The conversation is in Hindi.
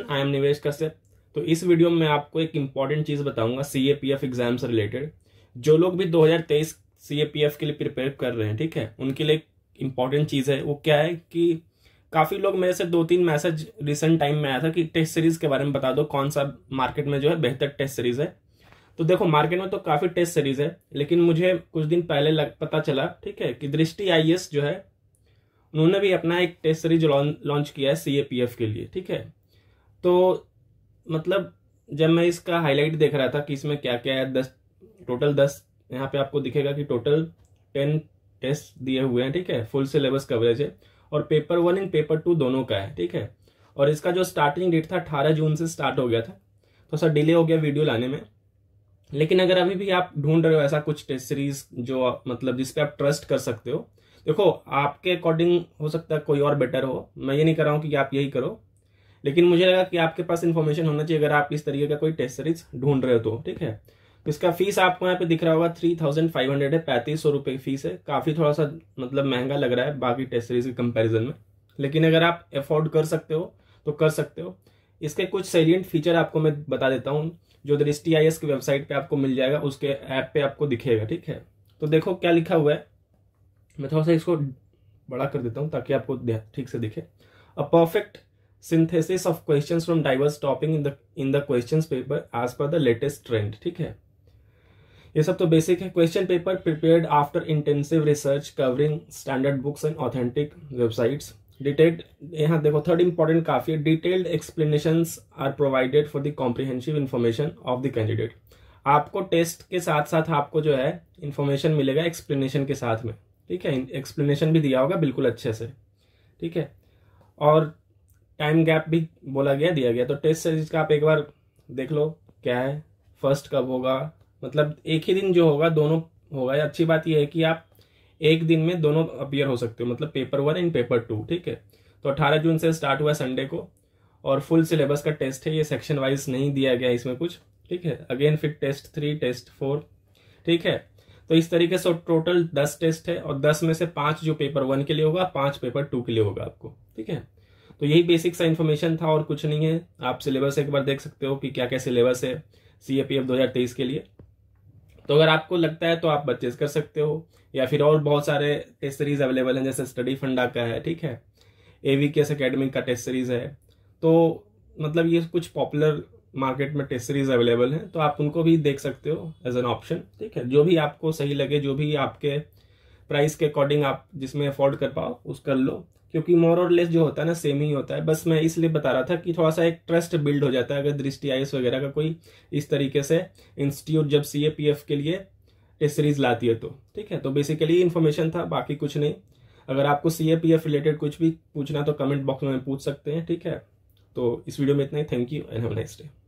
आई एम निवेश कश्यप तो इस वीडियो में आपको एक इंपॉर्टेंट चीज़ बताऊंगा C A P F exam से रिलेटेड जो लोग भी 2023 सी ए पी एफ के लिए प्रिपेयर कर रहे हैं ठीक है उनके लिए इंपॉर्टेंट चीज़ है वो क्या है कि काफ़ी लोग मेरे से दो तीन मैसेज रिसेंट टाइम में आया था कि टेस्ट सीरीज़ के बारे में बता दो कौन सा मार्केट में जो है बेहतर टेस्ट सीरीज़ है तो देखो मार्केट में तो काफ़ी टेस्ट सीरीज़ है लेकिन मुझे कुछ दिन पहले लग, पता चला ठीक है कि दृष्टि आई जो है उन्होंने भी अपना एक टेस्ट सीरीज लॉन्च किया है सी के लिए ठीक है तो मतलब जब मैं इसका हाईलाइट देख रहा था कि इसमें क्या क्या है दस टोटल दस यहाँ पे आपको दिखेगा कि टोटल टेन टेस्ट दिए हुए हैं ठीक है फुल सिलेबस कवरेज है और paper one and paper two दोनों का है ठीक है और इसका जो स्टार्टिंग डेट था अठारह जून से स्टार्ट हो गया था तो सर डिले हो गया वीडियो लाने में लेकिन अगर अभी भी आप ढूंढ रहे हो ऐसा कुछ टेस्ट सीरीज जो मतलब जिसपे आप ट्रस्ट कर सकते हो देखो आपके अकॉर्डिंग हो सकता है कोई और बेटर हो मैं ये नहीं कर रहा हूँ कि आप यही करो लेकिन मुझे लगा कि आपके पास इन्फॉर्मेशन होना चाहिए अगर आप इस तरीके का कोई टेस्ट सीरीज ढूंढ रहे हो तो ठीक है तो इसका फीस आपको यहाँ पे दिख रहा होगा थ्री थाउजेंड फाइव हंड्रेड है पैंतीस सौ रुपये की फीस है काफ़ी थोड़ा सा मतलब महंगा लग रहा है बाकी टेस्ट सीरीज के कंपेरिजन में लेकिन अगर आप अफोर्ड कर सकते हो तो कर सकते हो इसके कुछ सेलियंट फीचर आपको मैं बता देता हूँ जो दृष्टि आई की वेबसाइट पे आपको मिल जाएगा उसके ऐप पे आपको दिखेगा ठीक है तो देखो क्या लिखा हुआ है मैं थोड़ा सा इसको बड़ा कर देता हूँ ताकि आपको ठीक से दिखे a perfect synthesis of question from diverse topping in the in the question paper as per the latest trend ठीक है ये सब तो बेसिक है question paper prepared after intensive research covering standard books and authentic websites detailed यहाँ देखो थर्ड इंपॉर्टेंट काफी है detailed explanation are provided for the comprehensive information of the candidate आपको टेस्ट के साथ साथ आपको जो है इन्फॉर्मेशन मिलेगा एक्सप्लेनेशन के साथ में ठीक है एक्सप्लेनेशन भी दिया होगा बिल्कुल अच्छे से ठीक है और टाइम गैप भी बोला गया दिया गया तो टेस्ट सीरीज का आप एक बार देख लो क्या है फर्स्ट कब होगा मतलब एक ही दिन जो होगा दोनों होगा अच्छी बात यह है कि आप एक दिन में दोनों अपियर हो सकते हो मतलब paper one and paper two ठीक है तो अठारह जून से स्टार्ट हुआ संडे को और फुल सिलेबस का टेस्ट है ये सेक्शन वाइज नहीं दिया गया इसमें कुछ ठीक है अगेन फिर टेस्ट थ्री टेस्ट फोर ठीक है तो इस तरीके से टोटल दस टेस्ट है और दस में से पांच जो पेपर वन के लिए होगा पांच पेपर टू के लिए होगा आपको ठीक है तो यही बेसिक सा इन्फॉर्मेशन था और कुछ नहीं है आप सिलेबस एक बार देख सकते हो कि क्या क्या सिलेबस है सी ए पी एफ दो हज़ार तेईस के लिए तो अगर आपको लगता है तो आप परचेज कर सकते हो या फिर और बहुत सारे टेस्ट सीरीज अवेलेबल हैं जैसे स्टडी फंडा का है ठीक है ए वी के एस का टेस्ट सीरीज है तो मतलब ये कुछ पॉपुलर मार्केट में टेस्ट सीरीज अवेलेबल हैं तो आप उनको भी देख सकते हो एज एन ऑप्शन ठीक है जो भी आपको सही लगे जो भी आपके प्राइस के अकॉर्डिंग आप जिसमें अफोर्ड कर पाओ उस कर लो क्योंकि मोर और लेस जो होता है ना सेम ही होता है बस मैं इसलिए बता रहा था कि थोड़ा सा एक ट्रस्ट बिल्ड हो जाता है अगर दृष्टि आई वगैरह का कोई इस तरीके से इंस्टीट्यूट जब सी के लिए टेस्ट सीरीज लाती है तो ठीक है तो बेसिकली इन्फॉर्मेशन था बाकी कुछ नहीं अगर आपको सी रिलेटेड कुछ भी पूछना तो कमेंट बॉक्स में पूछ सकते हैं ठीक है तो इस वीडियो में इतना ही thank you and have nice day